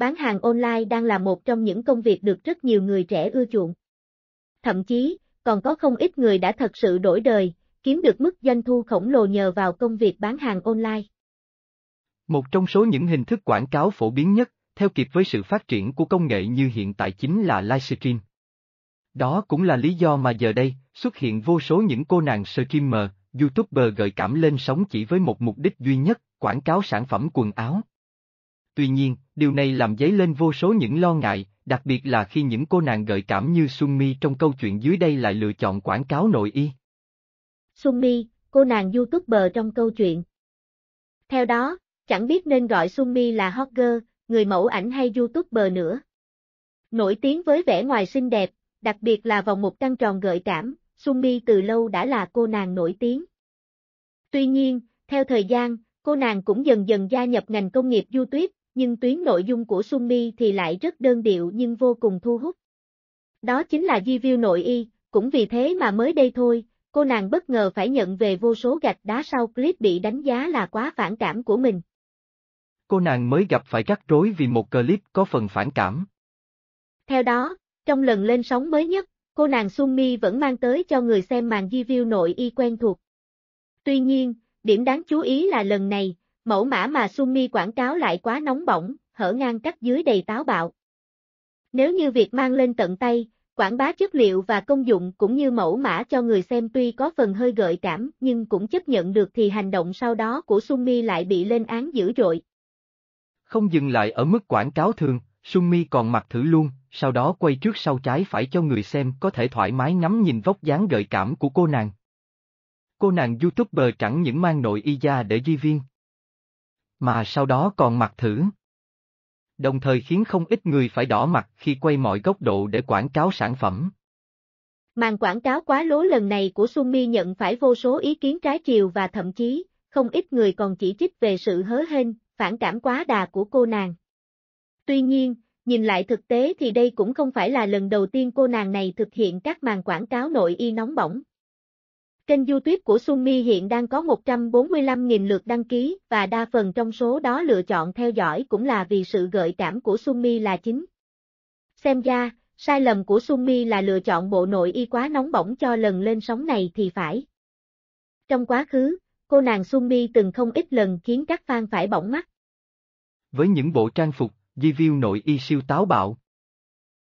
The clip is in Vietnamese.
bán hàng online đang là một trong những công việc được rất nhiều người trẻ ưa chuộng. Thậm chí, còn có không ít người đã thật sự đổi đời, kiếm được mức doanh thu khổng lồ nhờ vào công việc bán hàng online. Một trong số những hình thức quảng cáo phổ biến nhất, theo kịp với sự phát triển của công nghệ như hiện tại chính là livestream. Đó cũng là lý do mà giờ đây, xuất hiện vô số những cô nàng streamer, youtuber gợi cảm lên sóng chỉ với một mục đích duy nhất, quảng cáo sản phẩm quần áo. Tuy nhiên, điều này làm dấy lên vô số những lo ngại, đặc biệt là khi những cô nàng gợi cảm như Sunmi trong câu chuyện dưới đây lại lựa chọn quảng cáo nội y. Sunmi, cô nàng youtuber trong câu chuyện. Theo đó, chẳng biết nên gọi Sunmi là hot girl, người mẫu ảnh hay youtuber nữa. Nổi tiếng với vẻ ngoài xinh đẹp, đặc biệt là vòng một trăng tròn gợi cảm, Sunmi từ lâu đã là cô nàng nổi tiếng. Tuy nhiên, theo thời gian, cô nàng cũng dần dần gia nhập ngành công nghiệp YouTube, nhưng tuyến nội dung của Sumi thì lại rất đơn điệu nhưng vô cùng thu hút. Đó chính là di view nội y, cũng vì thế mà mới đây thôi, cô nàng bất ngờ phải nhận về vô số gạch đá sau clip bị đánh giá là quá phản cảm của mình. Cô nàng mới gặp phải rắc rối vì một clip có phần phản cảm. Theo đó, trong lần lên sóng mới nhất, cô nàng Sumi vẫn mang tới cho người xem màn di view nội y quen thuộc. Tuy nhiên, điểm đáng chú ý là lần này, Mẫu mã mà Sumi quảng cáo lại quá nóng bỏng, hở ngang cắt dưới đầy táo bạo. Nếu như việc mang lên tận tay, quảng bá chất liệu và công dụng cũng như mẫu mã cho người xem tuy có phần hơi gợi cảm nhưng cũng chấp nhận được thì hành động sau đó của Sumi lại bị lên án dữ dội. Không dừng lại ở mức quảng cáo thường, Sumi còn mặc thử luôn, sau đó quay trước sau trái phải cho người xem có thể thoải mái ngắm nhìn vóc dáng gợi cảm của cô nàng. Cô nàng youtuber chẳng những mang nội y da để ghi viên, mà sau đó còn mặc thử. Đồng thời khiến không ít người phải đỏ mặt khi quay mọi góc độ để quảng cáo sản phẩm. Màn quảng cáo quá lố lần này của Sumi nhận phải vô số ý kiến trái chiều và thậm chí, không ít người còn chỉ trích về sự hớ hên, phản cảm quá đà của cô nàng. Tuy nhiên, nhìn lại thực tế thì đây cũng không phải là lần đầu tiên cô nàng này thực hiện các màn quảng cáo nội y nóng bỏng, Kênh YouTube của Sunmi hiện đang có 145.000 lượt đăng ký và đa phần trong số đó lựa chọn theo dõi cũng là vì sự gợi cảm của Sunmi là chính. Xem ra, sai lầm của Sunmi là lựa chọn bộ nội y quá nóng bỏng cho lần lên sóng này thì phải. Trong quá khứ, cô nàng Sunmi từng không ít lần khiến các fan phải bỏng mắt. Với những bộ trang phục, review nội y siêu táo bạo,